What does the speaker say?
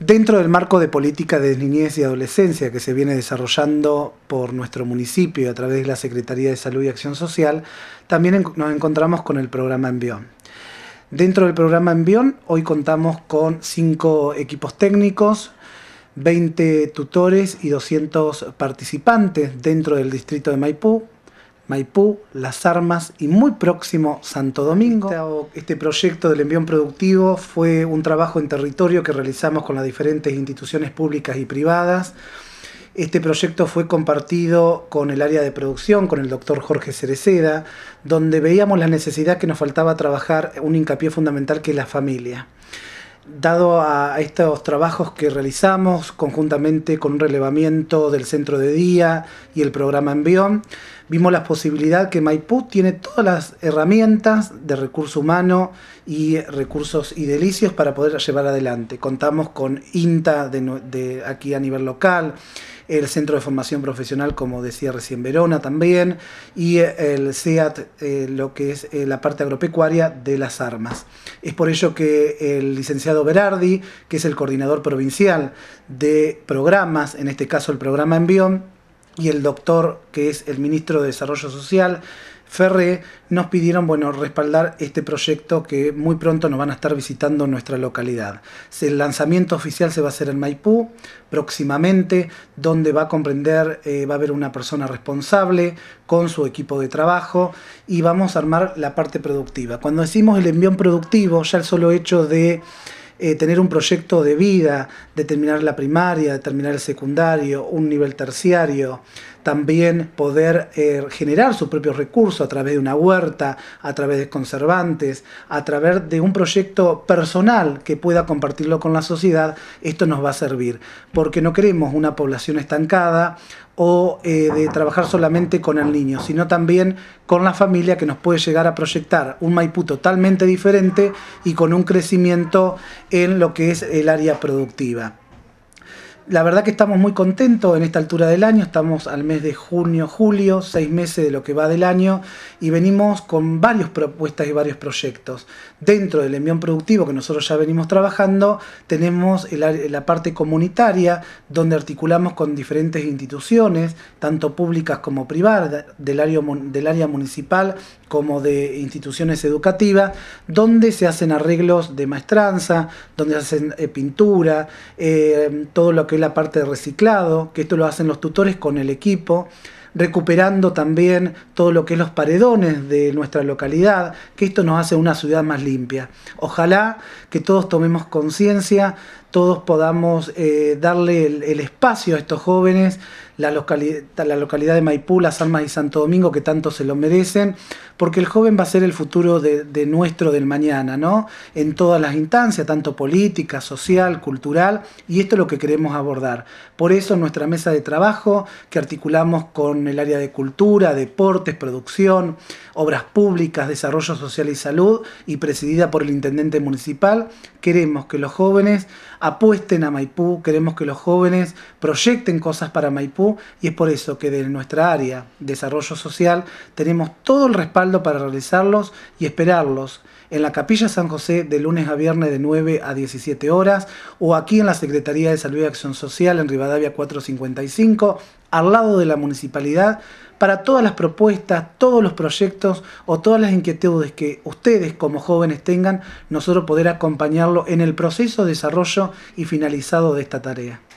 Dentro del marco de política de niñez y adolescencia que se viene desarrollando por nuestro municipio a través de la Secretaría de Salud y Acción Social, también nos encontramos con el programa Envión. Dentro del programa Envión, hoy contamos con cinco equipos técnicos, 20 tutores y 200 participantes dentro del distrito de Maipú, Maipú, Las Armas y muy próximo Santo Domingo. Este, este proyecto del envión productivo fue un trabajo en territorio que realizamos con las diferentes instituciones públicas y privadas. Este proyecto fue compartido con el área de producción, con el doctor Jorge Cereceda, donde veíamos la necesidad que nos faltaba trabajar un hincapié fundamental que es la familia dado a estos trabajos que realizamos conjuntamente con un relevamiento del centro de día y el programa Envión, Vimos la posibilidad que Maipú tiene todas las herramientas de recurso humano y recursos y delicios para poder llevar adelante. Contamos con INTA de, aquí a nivel local, el Centro de Formación Profesional, como decía recién Verona también, y el SEAT, eh, lo que es eh, la parte agropecuaria de las armas. Es por ello que el licenciado Berardi, que es el coordinador provincial de programas, en este caso el programa Envión, y el doctor, que es el ministro de Desarrollo Social, Ferré, nos pidieron bueno, respaldar este proyecto que muy pronto nos van a estar visitando en nuestra localidad. El lanzamiento oficial se va a hacer en Maipú próximamente, donde va a comprender, eh, va a haber una persona responsable con su equipo de trabajo y vamos a armar la parte productiva. Cuando decimos el envión productivo, ya el solo hecho de eh, tener un proyecto de vida, determinar la primaria, determinar terminar el secundario, un nivel terciario, también poder eh, generar sus propios recursos a través de una huerta, a través de conservantes, a través de un proyecto personal que pueda compartirlo con la sociedad, esto nos va a servir, porque no queremos una población estancada o eh, de trabajar solamente con el niño, sino también con la familia que nos puede llegar a proyectar un Maipú totalmente diferente y con un crecimiento en lo que es el área productiva la verdad que estamos muy contentos en esta altura del año, estamos al mes de junio, julio, seis meses de lo que va del año y venimos con varias propuestas y varios proyectos. Dentro del envión productivo que nosotros ya venimos trabajando, tenemos la parte comunitaria donde articulamos con diferentes instituciones, tanto públicas como privadas, del área, del área municipal como de instituciones educativas, donde se hacen arreglos de maestranza, donde se hacen eh, pintura, eh, todo lo que la parte de reciclado, que esto lo hacen los tutores con el equipo, recuperando también todo lo que es los paredones de nuestra localidad, que esto nos hace una ciudad más limpia. Ojalá que todos tomemos conciencia todos podamos eh, darle el, espacio a estos jóvenes, la, la localidad de Maipú, las Almas y Santo Domingo, que tanto se lo merecen, porque el joven va a ser el futuro de, nuestro, del mañana, ¿no? En todas las instancias, tanto política, social, cultural, y esto es lo que queremos abordar. Por eso nuestra mesa de trabajo, que articulamos con el área de cultura, deportes, producción, obras públicas, desarrollo social y salud, y presidida por el intendente municipal, queremos que los jóvenes apuesten a Maipú, queremos que los jóvenes proyecten cosas para Maipú y es por eso que de nuestra área, desarrollo social, tenemos todo el respaldo para realizarlos y esperarlos en la Capilla San José de lunes a viernes de 9 a 17 horas o aquí en la Secretaría de Salud y Acción Social en Rivadavia 455 al lado de la municipalidad para todas las propuestas, todos los proyectos o todas las inquietudes que ustedes como jóvenes tengan, nosotros poder acompañarlo en el proceso de desarrollo y finalizado de esta tarea.